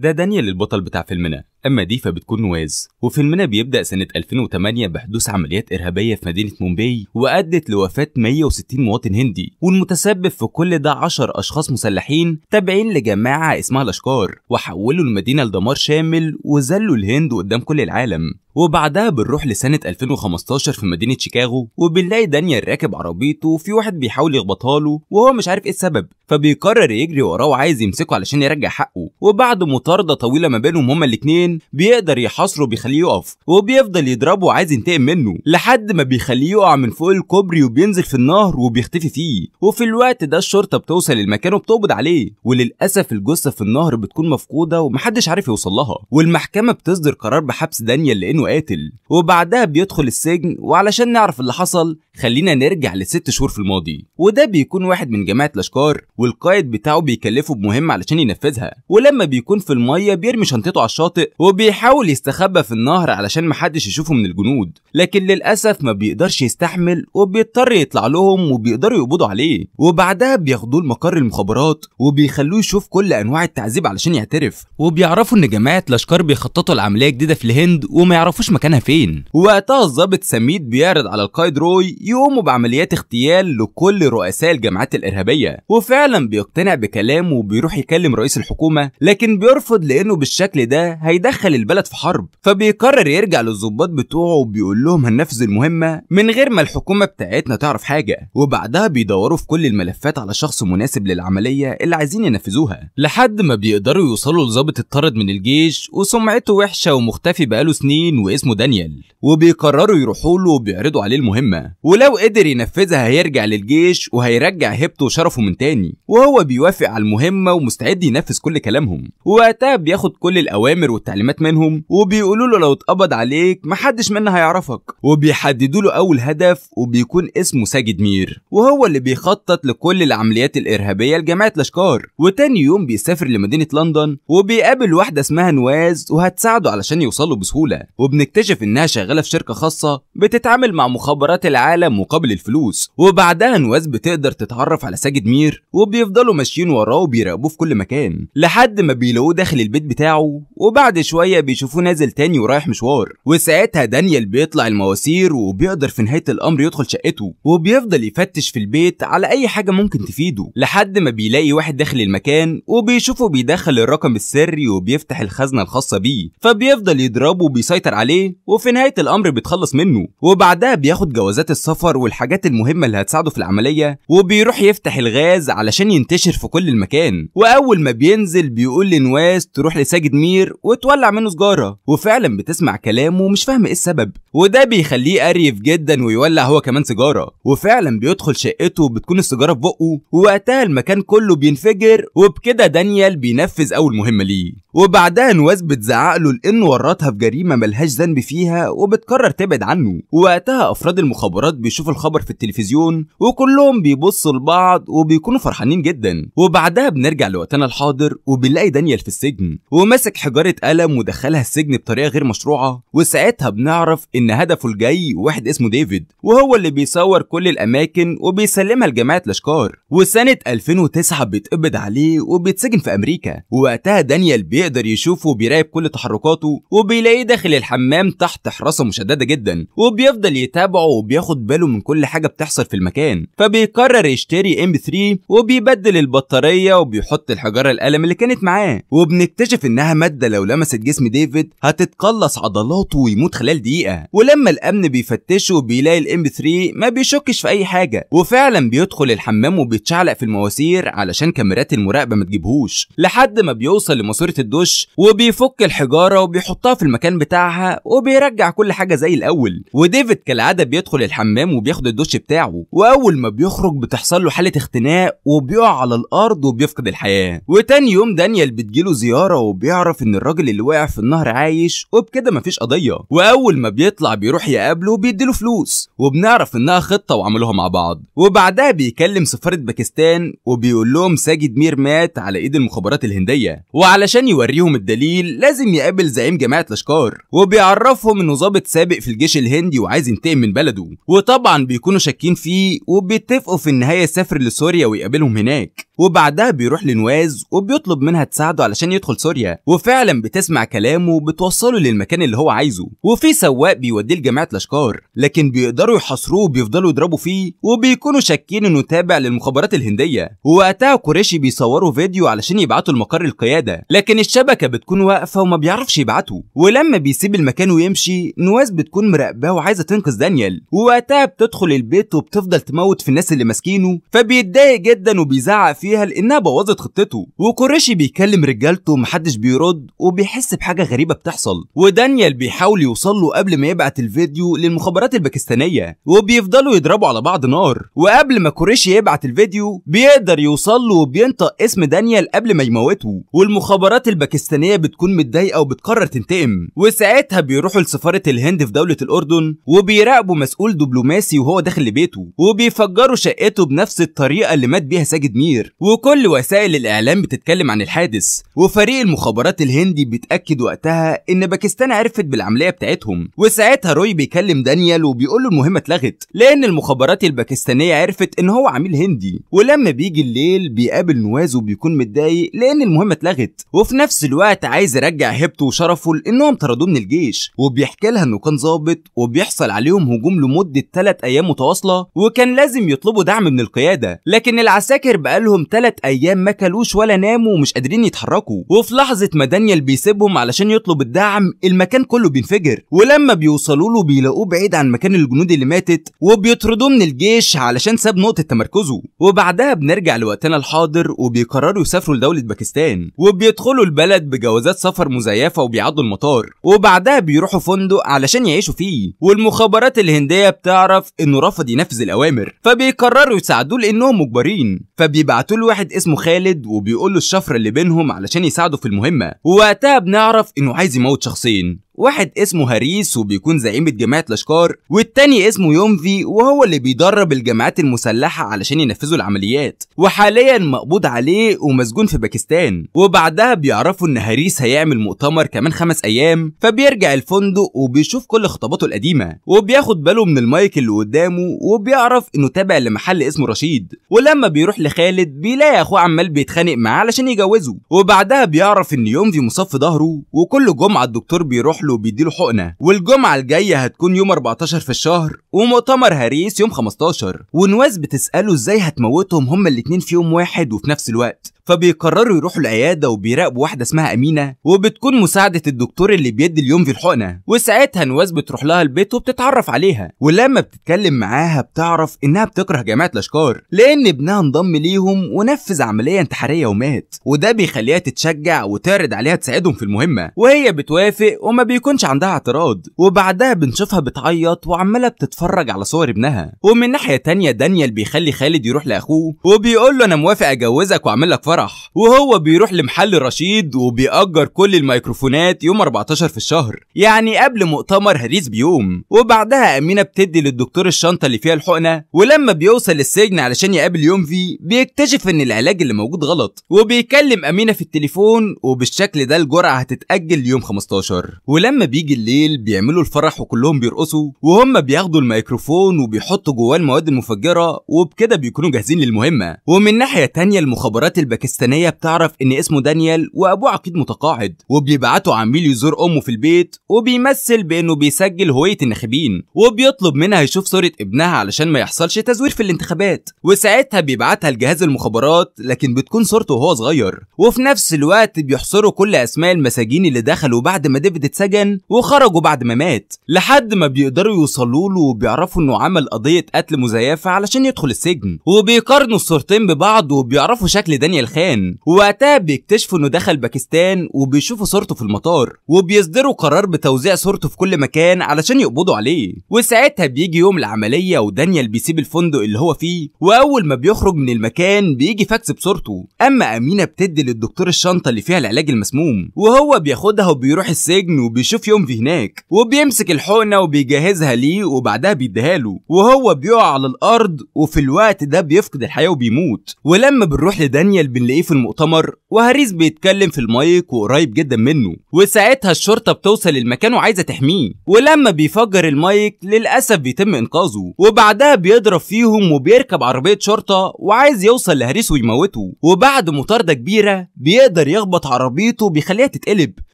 ده دانيال البطل بتاع فيلمنا أما دي فبتكون نواز وفيلمنا بيبدأ سنة 2008 بحدوث عمليات إرهابية في مدينة مومباي وأدت لوفاة 160 مواطن هندي والمتسبب في كل ده 10 أشخاص مسلحين تابعين لجماعة اسمها الأشكار وحولوا المدينة لدمار شامل وذلوا الهند قدام كل العالم وبعدها بنروح لسنة 2015 في مدينة شيكاغو وبنلاقي دانيال راكب عربيته وفي واحد بيحاول يخبطها له وهو مش عارف ايه السبب فبيقرر يجري وراه وعايز يمسكه علشان يرجع حقه وبعد مطاردة طويلة ما بينهم هما الاتنين معين بيقدر يحاصره بيخليه يقف وبيفضل يضربه وعايز ينتقم منه لحد ما بيخليه يقع من فوق الكوبري وبينزل في النهر وبيختفي فيه وفي الوقت ده الشرطه بتوصل المكان وبتقبض عليه وللاسف الجثه في النهر بتكون مفقوده ومحدش عارف يوصل لها والمحكمه بتصدر قرار بحبس دانيال لانه قاتل وبعدها بيدخل السجن وعلشان نعرف اللي حصل خلينا نرجع لست شهور في الماضي وده بيكون واحد من جماعه الاشكار والقائد بتاعه بيكلفه بمهمه علشان ينفذها ولما بيكون في الميه بيرمي شنطته على الشاطئ وبيحاول يستخبى في النهر علشان محدش يشوفه من الجنود لكن للأسف ما بيقدرش يستحمل وبيضطر يطلع لهم وبيقدروا يقبضوا عليه وبعدها بياخدوه لمقر المخابرات وبيخلوه يشوف كل أنواع التعذيب علشان يعترف وبيعرفوا إن جماعة لشكار بيخططوا لعملية جديدة في الهند وما يعرفوش مكانها فين وقتها الظابط سميد بيعرض على القائد روي يقوموا بعمليات اغتيال لكل رؤساء الجماعات الإرهابية وفعلا بيقتنع بكلامه وبيروح يكلم رئيس الحكومة لكن بيرفض لأنه بالشكل ده دخل البلد في حرب فبيقرر يرجع للظباط بتوعه وبيقول لهم هننفذ المهمه من غير ما الحكومه بتاعتنا تعرف حاجه وبعدها بيدوروا في كل الملفات على شخص مناسب للعمليه اللي عايزين ينفذوها لحد ما بيقدروا يوصلوا لظابط اتطرد من الجيش وسمعته وحشه ومختفي بقاله سنين واسمه دانيال وبيقرروا يروحوا له وبيعرضوا عليه المهمه ولو قدر ينفذها هيرجع للجيش وهيرجع هيبته وشرفه من تاني وهو بيوافق على المهمه ومستعد ينفذ كل كلامهم وقتها بياخد كل الاوامر والتعليمات تعليمات منهم وبيقولوا له لو اتقبض عليك محدش منا هيعرفك وبيحددوا له اول هدف وبيكون اسمه ساجد مير وهو اللي بيخطط لكل العمليات الارهابيه لجماعه الاشكار وتاني يوم بيسافر لمدينه لندن وبيقابل واحده اسمها نواز وهتساعده علشان يوصله بسهوله وبنكتشف انها شغاله في شركه خاصه بتتعامل مع مخابرات العالم مقابل الفلوس وبعدها نواز بتقدر تتعرف على ساجد مير وبيفضلوا ماشيين وراه وبيراقبوه في كل مكان لحد ما بيلاقوه داخل البيت بتاعه وبعد شويه بيشوفوه نازل تاني ورايح مشوار وساعتها دانيال بيطلع المواسير وبيقدر في نهايه الامر يدخل شقته وبيفضل يفتش في البيت على اي حاجه ممكن تفيده لحد ما بيلاقي واحد داخل المكان وبيشوفه بيدخل الرقم السري وبيفتح الخزنه الخاصه بيه فبيفضل يضربه وبيسيطر عليه وفي نهايه الامر بيتخلص منه وبعدها بياخد جوازات السفر والحاجات المهمه اللي هتساعده في العمليه وبيروح يفتح الغاز علشان ينتشر في كل المكان واول ما بينزل بيقول لنواس تروح لساجد مير وتولع بتولع منه سجاره وفعلا بتسمع كلامه ومش فاهم ايه السبب وده بيخليه قريف جدا ويولع هو كمان سيجاره وفعلا بيدخل شقته وبتكون السيجاره في بقه ووقتها المكان كله بينفجر وبكده دانيال بينفذ اول مهمه ليه وبعدها نواز بتزعق له لانه ورطها في جريمه ملهاش ذنب فيها وبتقرر تبعد عنه ووقتها افراد المخابرات بيشوفوا الخبر في التلفزيون وكلهم بيبصوا لبعض وبيكونوا فرحانين جدا وبعدها بنرجع لوقتنا الحاضر وبنلاقي دانيال في السجن وماسك حجاره قلم ودخلها السجن بطريقه غير مشروعه وساعتها بنعرف ان هدفه الجاي واحد اسمه ديفيد وهو اللي بيصور كل الاماكن وبيسلمها لجماعه لاشكار وسنه 2009 بيتقبض عليه وبيتسجن في امريكا ووقتها دانيال بي بيقدر يشوفه وبيراقب كل تحركاته وبيلاقيه داخل الحمام تحت حراسه مشدده جدا وبيفضل يتابعه وبياخد باله من كل حاجه بتحصل في المكان فبيقرر يشتري ام 3 وبيبدل البطاريه وبيحط الحجاره القلم اللي كانت معاه وبنكتشف انها ماده لو لمست جسم ديفيد هتتقلص عضلاته ويموت خلال دقيقه ولما الامن بيفتشه بيلاقي الام 3 ما بيشكش في اي حاجه وفعلا بيدخل الحمام وبيتشعلق في المواسير علشان كاميرات المراقبه ما تجيبهوش لحد ما بيوصل لماسوره الدش وبيفك الحجاره وبيحطها في المكان بتاعها وبيرجع كل حاجه زي الاول وديفيد كالعاده بيدخل الحمام وبياخد الدش بتاعه واول ما بيخرج بتحصل له حاله اختناق وبيقع على الارض وبيفقد الحياه وتاني يوم دانيال بتجيله زياره وبيعرف ان الراجل اللي وقع في النهر عايش وبكده مفيش قضيه واول ما بيطلع بيروح يقابله وبيديله فلوس وبنعرف انها خطه وعملوها مع بعض وبعدها بيكلم سفاره باكستان وبيقول لهم ساجد مير مات على ايد المخابرات الهنديه وعلشان يوريهم الدليل لازم يقابل زعيم جماعة الاشكار وبيعرفهم انه ظابط سابق في الجيش الهندي وعايز ينتقم من بلده وطبعا بيكونوا شاكين فيه وبيتفقوا في النهاية يسافر لسوريا ويقابلهم هناك وبعدها بيروح لنواز وبيطلب منها تساعده علشان يدخل سوريا وفعلا بتسمع كلامه وبتوصله للمكان اللي هو عايزه وفي سواق بيوديه لجماعة الاشكار لكن بيقدروا يحاصروه وبيفضلوا يضربوا فيه وبيكونوا شاكين انه تابع للمخابرات الهندية ووقتها قريشي بيصوروا فيديو علشان يبعتوا لمقر القيادة لكن الشبكه بتكون واقفه وما بيعرفش يبعته ولما بيسيب المكان ويمشي نواس بتكون مراقباه وعايزه تنقذ دانيال ووقتها بتدخل البيت وبتفضل تموت في الناس اللي ماسكينه فبيتضايق جدا وبيزعق فيها لانها بوظت خطته وقريشي بيكلم رجالته ومحدش بيرد وبيحس بحاجه غريبه بتحصل ودانيال بيحاول يوصل له قبل ما يبعت الفيديو للمخابرات الباكستانيه وبيفضلوا يضربوا على بعض نار وقبل ما قريشي يبعت الفيديو بيقدر يوصل له وبينطق اسم دانيال قبل ما يموته والمخابرات الباكستانيه بتكون متضايقه وبتقرر تنتقم وساعتها بيروحوا لسفاره الهند في دوله الاردن وبيراقبوا مسؤول دبلوماسي وهو داخل لبيته وبيفجروا شقته بنفس الطريقه اللي مات بيها ساجد مير وكل وسائل الاعلام بتتكلم عن الحادث وفريق المخابرات الهندي بيتاكد وقتها ان باكستان عرفت بالعمليه بتاعتهم وساعتها روي بيكلم دانيال وبيقول له المهمه اتلغت لان المخابرات الباكستانيه عرفت ان هو عميل هندي ولما بيجي الليل بيقابل نواز وبيكون متضايق لان المهمه اتلغت وفي نفس نفس الوقت عايز يرجع هيبته وشرفه لانهم طردوه من الجيش وبيحكي لها انه كان ظابط وبيحصل عليهم هجوم لمده 3 ايام متواصله وكان لازم يطلبوا دعم من القياده لكن العساكر بقالهم 3 ايام ما كلوش ولا ناموا ومش قادرين يتحركوا وفي لحظه ما دانيال بيسيبهم علشان يطلب الدعم المكان كله بينفجر ولما بيوصلوا له بيلاقوه بعيد عن مكان الجنود اللي ماتت وبيطردوه من الجيش علشان ساب نقطه تمركزه وبعدها بنرجع لوقتنا الحاضر وبيقرروا يسافروا لدوله باكستان وبيدخلوا الب... البلد بجوازات سفر مزيفة وبيعدوا المطار وبعدها بيروحوا فندق علشان يعيشوا فيه والمخابرات الهندية بتعرف انه رفض ينفذ الاوامر فبيقرروا يساعدوه لانهم مجبرين فبيبعتوا له واحد اسمه خالد وبيقول له الشفرة اللي بينهم علشان يساعده في المهمة ووقتها بنعرف انه عايز يموت شخصين واحد اسمه هاريس وبيكون زعيمة جماعة الاشكار والتاني اسمه يومفي وهو اللي بيدرب الجماعات المسلحة علشان ينفذوا العمليات وحاليا مقبوض عليه ومسجون في باكستان وبعدها بيعرفوا ان هاريس هيعمل مؤتمر كمان خمس ايام فبيرجع الفندق وبيشوف كل خطاباته القديمة وبياخد باله من المايك اللي قدامه وبيعرف انه تابع لمحل اسمه رشيد ولما بيروح لخالد بيلاقي اخوه عمال بيتخانق معاه علشان يجوزه وبعدها بيعرف ان يومفي مصف ظهره وكل جمعة الدكتور بيروح له كله بيديله حقنه والجمعه الجايه هتكون يوم 14 في الشهر ومؤتمر هاريس يوم 15 ونواز بتساله ازاي هتموتهم هما الاتنين في يوم واحد وفي نفس الوقت فبيقرروا يروحوا العياده وبيراقبوا واحده اسمها امينه وبتكون مساعده الدكتور اللي بيدي اليوم في الحقنه وساعتها نواز بتروح لها البيت وبتتعرف عليها ولما بتتكلم معاها بتعرف انها بتكره جماعه الاشكار لان ابنها انضم ليهم ونفذ عمليه انتحاريه ومات وده بيخليها تتشجع وتعرض عليها تساعدهم في المهمه وهي بتوافق وما بيكونش عندها اعتراض وبعدها بنشوفها بتعيط وعماله بتتفرج على صور ابنها ومن ناحيه تانية دانيال بيخلي خالد يروح لاخوه وبيقول له انا موافق اجوزك واعمل لك فرح فرح وهو بيروح لمحل رشيد وبيأجر كل الميكروفونات يوم 14 في الشهر يعني قبل مؤتمر هريس بيوم وبعدها أمينة بتدي للدكتور الشنطة اللي فيها الحقنة ولما بيوصل السجن علشان يقابل يوم في بيكتشف إن العلاج اللي موجود غلط وبيكلم أمينة في التليفون وبالشكل ده الجرعة هتتأجل ليوم 15 ولما بيجي الليل بيعملوا الفرح وكلهم بيرقصوا وهم بياخدوا الميكروفون وبيحطوا جواه المواد المفجرة وبكده بيكونوا جاهزين للمهمة ومن ناحية تانية المخابرات البكتيرية باكستانية بتعرف إن اسمه دانيال وأبوه عقيد متقاعد وبيبعته عميل يزور أمه في البيت وبيمثل بإنه بيسجل هوية الناخبين وبيطلب منها يشوف صورة ابنها علشان ما يحصلش تزوير في الانتخابات وساعتها بيبعتها لجهاز المخابرات لكن بتكون صورته وهو صغير وفي نفس الوقت بيحصروا كل أسماء المساجين اللي دخلوا بعد ما ديفيد اتسجن وخرجوا بعد ما مات لحد ما بيقدروا يوصلوا له وبيعرفوا إنه عمل قضية قتل مزيفة علشان يدخل السجن وبيقارنوا الصورتين ببعض وبيعرفوا شكل دانيال خان ووقتها بيكتشفوا انه دخل باكستان وبيشوفوا صورته في المطار وبيصدروا قرار بتوزيع صورته في كل مكان علشان يقبضوا عليه وساعتها بيجي يوم العمليه ودانيال بيسيب الفندق اللي هو فيه واول ما بيخرج من المكان بيجي فاكس بصورته اما امينه بتدي للدكتور الشنطه اللي فيها العلاج المسموم وهو بياخدها وبيروح السجن وبيشوف يوم في هناك وبيمسك الحقنه وبيجهزها ليه وبعدها بيديها له وهو بيقع على الارض وفي الوقت ده بيفقد الحياه وبيموت ولما بنروح لدانيال بنلاقيه في المؤتمر وهريس بيتكلم في المايك وقريب جدا منه وساعتها الشرطة بتوصل المكان وعايزة تحميه ولما بيفجر المايك للأسف بيتم إنقاذه وبعدها بيضرب فيهم وبيركب عربية شرطة وعايز يوصل لهريس ويموته وبعد مطاردة كبيرة بيقدر يخبط عربيته بيخليها تتقلب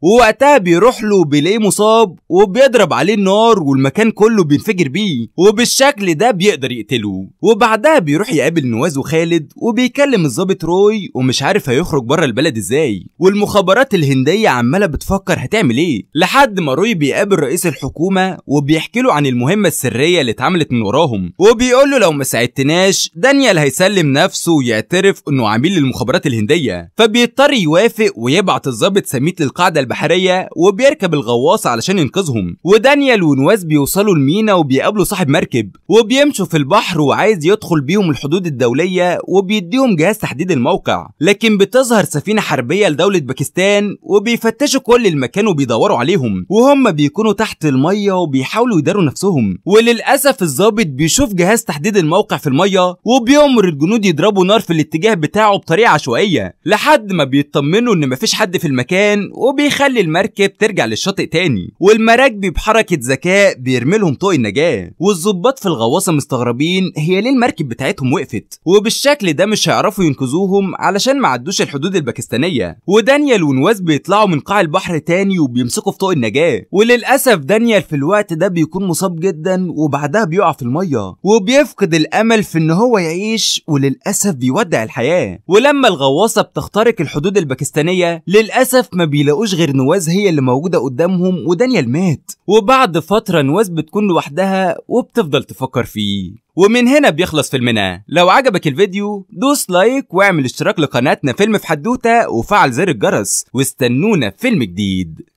ووقتها بيروح له بيلاقيه مصاب وبيضرب عليه النار والمكان كله بينفجر بيه وبالشكل ده بيقدر يقتله وبعدها بيروح يقابل نواز وخالد وبيكلم الظابط روي ومش عارف هيخرج بره البلد ازاي والمخابرات الهنديه عماله بتفكر هتعمل ايه لحد ما روي بيقابل رئيس الحكومه وبيحكي له عن المهمه السريه اللي اتعملت من وراهم وبيقول له لو ما ساعدتناش دانيال هيسلم نفسه ويعترف انه عميل للمخابرات الهنديه فبيضطر يوافق ويبعت الضابط سميت للقاعده البحريه وبيركب الغواصه علشان ينقذهم ودانيال ونواز بيوصلوا المينا وبيقابلوا صاحب مركب وبيمشوا في البحر وعايز يدخل بيهم الحدود الدوليه وبيديهم جهاز تحديد الموقع لكن بتظهر سفينة حربية لدولة باكستان وبيفتشوا كل المكان وبيدوروا عليهم وهم بيكونوا تحت المية وبيحاولوا يداروا نفسهم وللأسف الضابط بيشوف جهاز تحديد الموقع في المية وبيأمر الجنود يضربوا نار في الاتجاه بتاعه بطريقة عشوائية لحد ما بيطمنوا إن مفيش حد في المكان وبيخلي المركب ترجع للشاطئ تاني والمراكبي بحركة ذكاء بيرمي لهم طوق النجاة والظباط في الغواصة مستغربين هي ليه المركب بتاعتهم وقفت وبالشكل ده مش هيعرفوا ينقذوهم على علشان ما عدوش الحدود الباكستانيه ودانيال ونواز بيطلعوا من قاع البحر تاني وبيمسكوا في طوق النجاه وللاسف دانيال في الوقت ده بيكون مصاب جدا وبعدها بيقع في الميه وبيفقد الامل في ان هو يعيش وللاسف بيودع الحياه ولما الغواصه بتخترق الحدود الباكستانيه للاسف ما بيلاقوش غير نواز هي اللي موجوده قدامهم ودانيال مات وبعد فتره نواز بتكون لوحدها وبتفضل تفكر فيه ومن هنا بيخلص فيلمنا لو عجبك الفيديو دوس لايك واعمل اشتراك لقناتنا فيلم في حدوتة وفعل زر الجرس واستنونا فيلم جديد